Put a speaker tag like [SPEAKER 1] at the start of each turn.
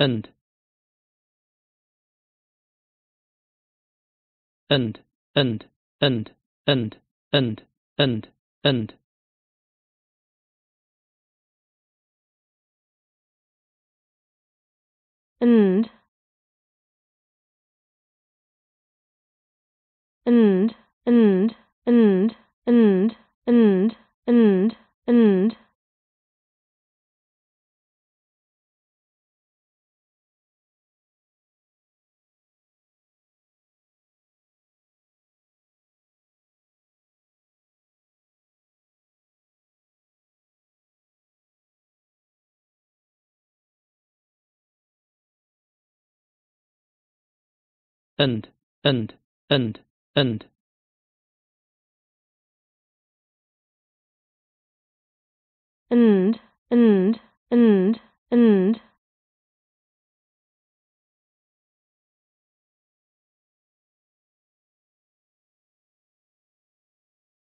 [SPEAKER 1] and and and and and and and and and and and and and and and and and and and and and and and